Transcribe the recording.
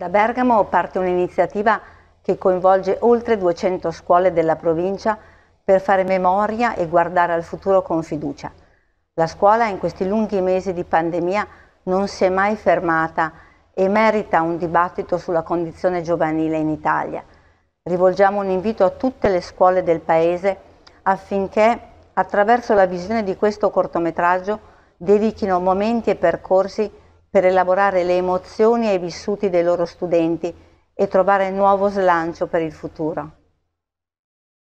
Da Bergamo parte un'iniziativa che coinvolge oltre 200 scuole della provincia per fare memoria e guardare al futuro con fiducia. La scuola in questi lunghi mesi di pandemia non si è mai fermata e merita un dibattito sulla condizione giovanile in Italia. Rivolgiamo un invito a tutte le scuole del Paese affinché, attraverso la visione di questo cortometraggio, dedichino momenti e percorsi per elaborare le emozioni e i vissuti dei loro studenti e trovare nuovo slancio per il futuro.